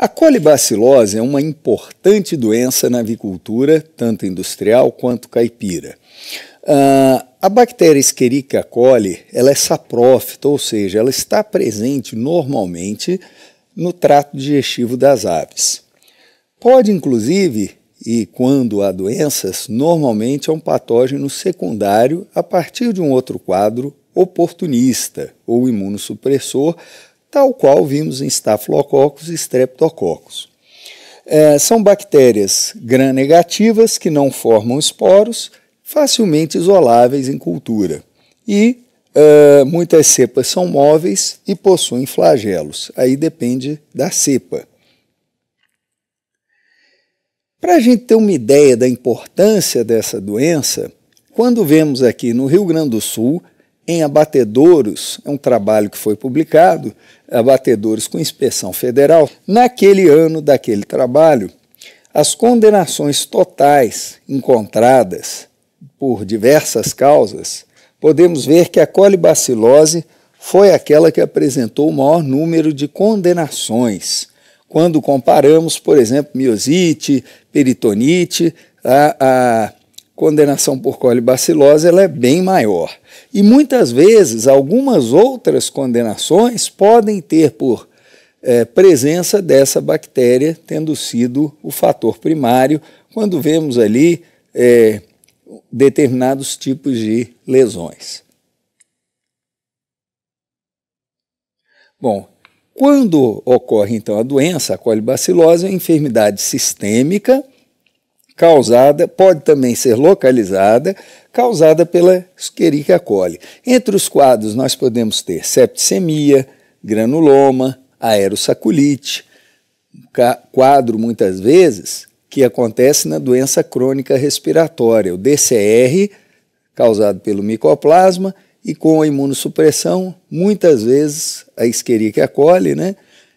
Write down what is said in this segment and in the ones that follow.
A colibacilose é uma importante doença na avicultura, tanto industrial quanto caipira. Uh, a bactéria Escherichia coli ela é saprófita, ou seja, ela está presente normalmente no trato digestivo das aves. Pode, inclusive, e quando há doenças, normalmente é um patógeno secundário a partir de um outro quadro oportunista ou imunossupressor, tal qual vimos em estafilococos e streptococos. É, são bactérias gram-negativas que não formam esporos, facilmente isoláveis em cultura. E é, muitas cepas são móveis e possuem flagelos. Aí depende da cepa. Para a gente ter uma ideia da importância dessa doença, quando vemos aqui no Rio Grande do Sul em abatedouros, é um trabalho que foi publicado, abatedouros com inspeção federal. Naquele ano daquele trabalho, as condenações totais encontradas por diversas causas, podemos ver que a colibacilose foi aquela que apresentou o maior número de condenações. Quando comparamos, por exemplo, miosite, peritonite, a, a condenação por colibacilose ela é bem maior. E muitas vezes, algumas outras condenações podem ter por é, presença dessa bactéria tendo sido o fator primário, quando vemos ali é, determinados tipos de lesões. Bom, quando ocorre então a doença, a colibacilose é uma enfermidade sistêmica causada, pode também ser localizada, causada pela Escherichia coli. Entre os quadros nós podemos ter septicemia, granuloma, aerossaculite, quadro muitas vezes que acontece na doença crônica respiratória, o DCR, causado pelo micoplasma e com a imunossupressão, muitas vezes a Escherichia coli, né,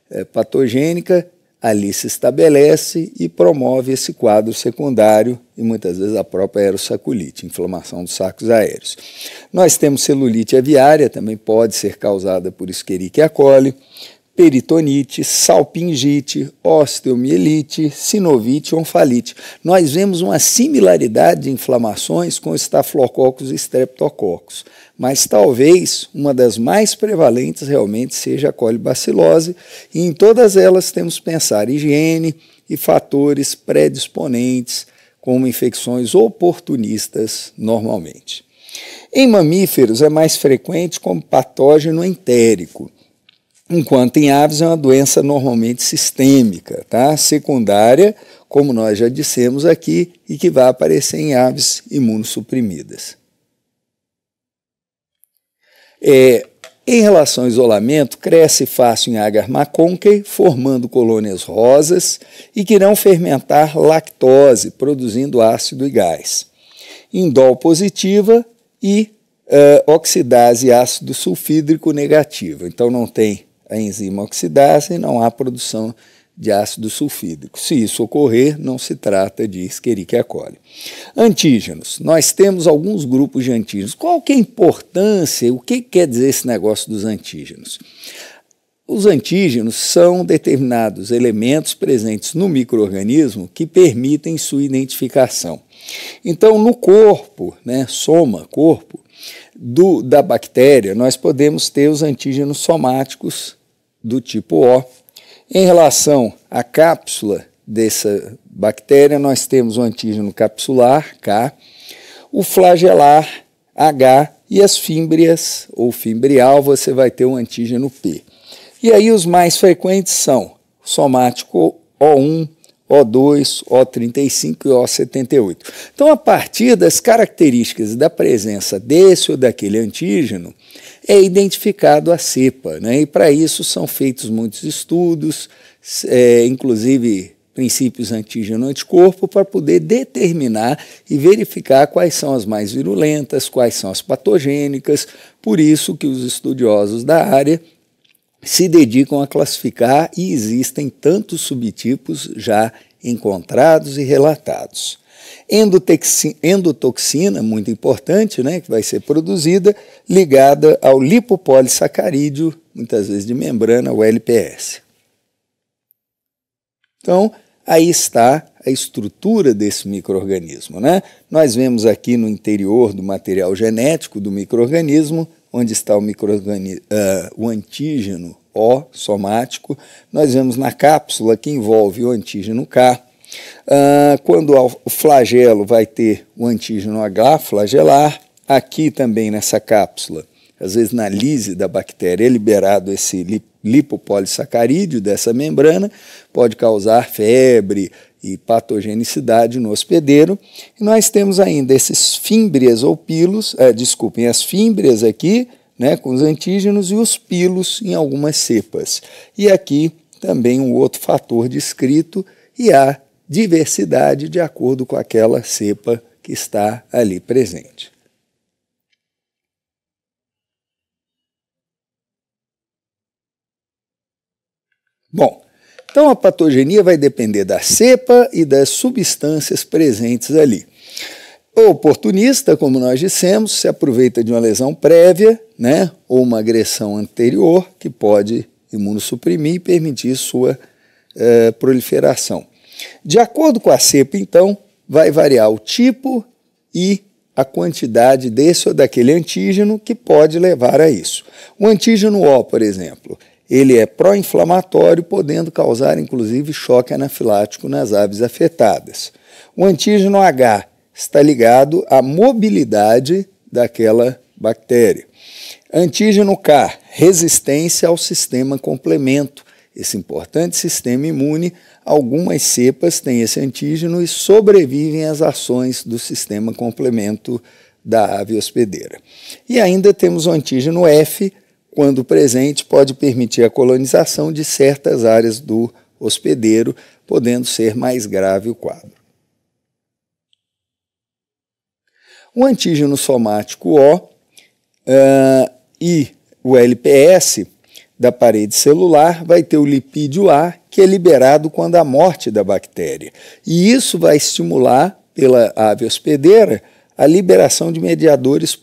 é, patogênica, ali se estabelece e promove esse quadro secundário e muitas vezes a própria aerosaculite, inflamação dos sacos aéreos. Nós temos celulite aviária, também pode ser causada por Escherichia coli peritonite, salpingite, osteomielite, sinovite, onfalite. Nós vemos uma similaridade de inflamações com estafilococos e streptococos, mas talvez uma das mais prevalentes realmente seja a colibacilose, e em todas elas temos que pensar higiene e fatores predisponentes, como infecções oportunistas normalmente. Em mamíferos é mais frequente como patógeno entérico enquanto em aves é uma doença normalmente sistêmica, tá? secundária, como nós já dissemos aqui, e que vai aparecer em aves imunossuprimidas. É, em relação ao isolamento, cresce fácil em agar macconquei, formando colônias rosas e que irão fermentar lactose, produzindo ácido e gás. Indol positiva e uh, oxidase ácido sulfídrico negativa. Então não tem a enzima oxidase e não há produção de ácido sulfídrico. Se isso ocorrer, não se trata de Escherichia coli. Antígenos. Nós temos alguns grupos de antígenos. Qual que é a importância? O que quer dizer esse negócio dos antígenos? Os antígenos são determinados elementos presentes no microorganismo que permitem sua identificação. Então, no corpo, né, soma corpo do, da bactéria, nós podemos ter os antígenos somáticos do tipo O. Em relação à cápsula dessa bactéria, nós temos o antígeno capsular, K, o flagelar, H, e as fímbrias ou fimbrial, você vai ter o antígeno P. E aí os mais frequentes são somático O1, o2, O35 e O78. Então, a partir das características da presença desse ou daquele antígeno, é identificado a cepa. Né? E para isso são feitos muitos estudos, é, inclusive princípios antígeno-anticorpo, para poder determinar e verificar quais são as mais virulentas, quais são as patogênicas. Por isso que os estudiosos da área se dedicam a classificar e existem tantos subtipos já encontrados e relatados. Endotoxina, muito importante, né, que vai ser produzida, ligada ao lipopolissacarídeo, muitas vezes de membrana, o LPS. Então, aí está a estrutura desse microorganismo. Né? Nós vemos aqui no interior do material genético do microorganismo onde está o, uh, o antígeno O somático. Nós vemos na cápsula que envolve o antígeno K. Uh, quando o flagelo vai ter o antígeno H flagelar, aqui também nessa cápsula, às vezes na lise da bactéria, é liberado esse lipídio lipopolissacarídeo dessa membrana pode causar febre e patogenicidade no hospedeiro. E nós temos ainda esses fímbrias ou pilos, é, desculpem, as fímbrias aqui, né, com os antígenos e os pilos em algumas cepas. E aqui também um outro fator descrito e a diversidade de acordo com aquela cepa que está ali presente. Bom, então a patogenia vai depender da cepa e das substâncias presentes ali. O oportunista, como nós dissemos, se aproveita de uma lesão prévia, né, ou uma agressão anterior que pode imunossuprimir e permitir sua eh, proliferação. De acordo com a cepa, então, vai variar o tipo e a quantidade desse ou daquele antígeno que pode levar a isso. O antígeno O, por exemplo, ele é pró-inflamatório, podendo causar inclusive choque anafilático nas aves afetadas. O antígeno H está ligado à mobilidade daquela bactéria. Antígeno K, resistência ao sistema complemento. Esse importante sistema imune, algumas cepas têm esse antígeno e sobrevivem às ações do sistema complemento da ave hospedeira. E ainda temos o antígeno F, quando presente, pode permitir a colonização de certas áreas do hospedeiro, podendo ser mais grave o quadro. O antígeno somático O uh, e o LPS da parede celular vai ter o lipídio A, que é liberado quando há morte da bactéria. E isso vai estimular pela ave hospedeira a liberação de mediadores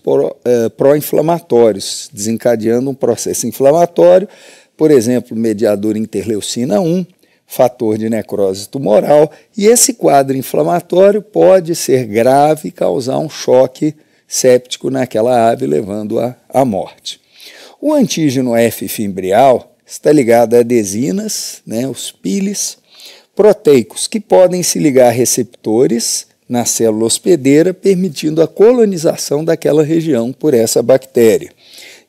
é, pró-inflamatórios, desencadeando um processo inflamatório, por exemplo, mediador interleucina 1, fator de necrose tumoral, e esse quadro inflamatório pode ser grave e causar um choque séptico naquela ave, levando-a à morte. O antígeno F-fimbrial está ligado a adesinas, né, os piles, proteicos, que podem se ligar a receptores na célula hospedeira, permitindo a colonização daquela região por essa bactéria.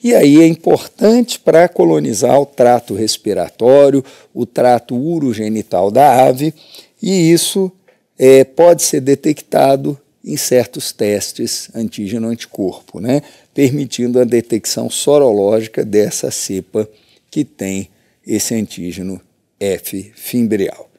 E aí é importante para colonizar o trato respiratório, o trato urogenital da ave, e isso é, pode ser detectado em certos testes antígeno-anticorpo, né? permitindo a detecção sorológica dessa cepa que tem esse antígeno F-fimbrial.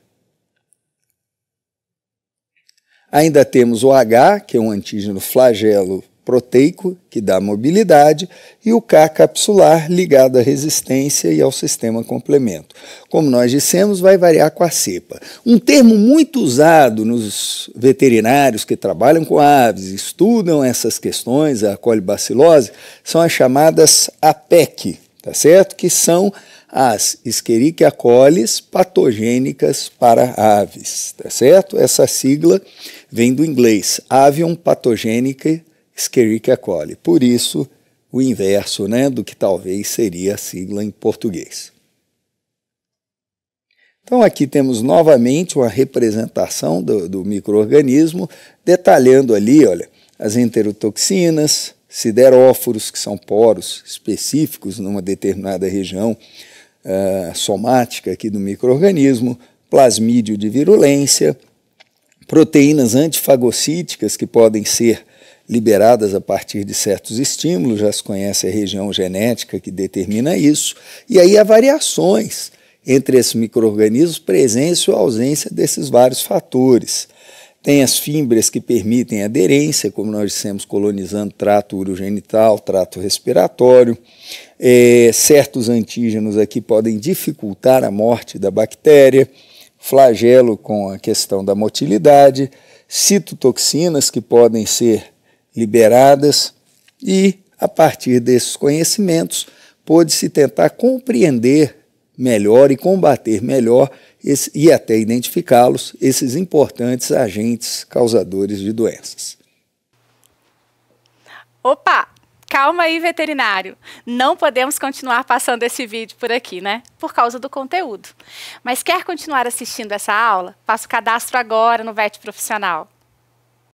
Ainda temos o H, que é um antígeno flagelo proteico, que dá mobilidade, e o K capsular, ligado à resistência e ao sistema complemento. Como nós dissemos, vai variar com a cepa. Um termo muito usado nos veterinários que trabalham com aves, estudam essas questões, a colibacilose, são as chamadas APEC, tá certo? Que são as Escherichia colis patogênicas para aves, tá certo? Essa sigla vem do inglês, avium patogênica Escherichia coli. Por isso, o inverso né, do que talvez seria a sigla em português. Então, aqui temos novamente uma representação do, do microorganismo, detalhando ali, olha, as enterotoxinas, sideróforos, que são poros específicos numa determinada região é, somática aqui do microorganismo, plasmídio de virulência, proteínas antifagocíticas que podem ser liberadas a partir de certos estímulos, já se conhece a região genética que determina isso, e aí há variações entre esses micro presença ou ausência desses vários fatores. Tem as fímbrias que permitem aderência, como nós dissemos, colonizando trato urogenital, trato respiratório. É, certos antígenos aqui podem dificultar a morte da bactéria. Flagelo com a questão da motilidade, citotoxinas que podem ser liberadas e, a partir desses conhecimentos, pôde-se tentar compreender melhor e combater melhor esse, e até identificá-los, esses importantes agentes causadores de doenças. Opa! Calma aí, veterinário. Não podemos continuar passando esse vídeo por aqui, né? Por causa do conteúdo. Mas quer continuar assistindo essa aula? Faça o cadastro agora no VET Profissional.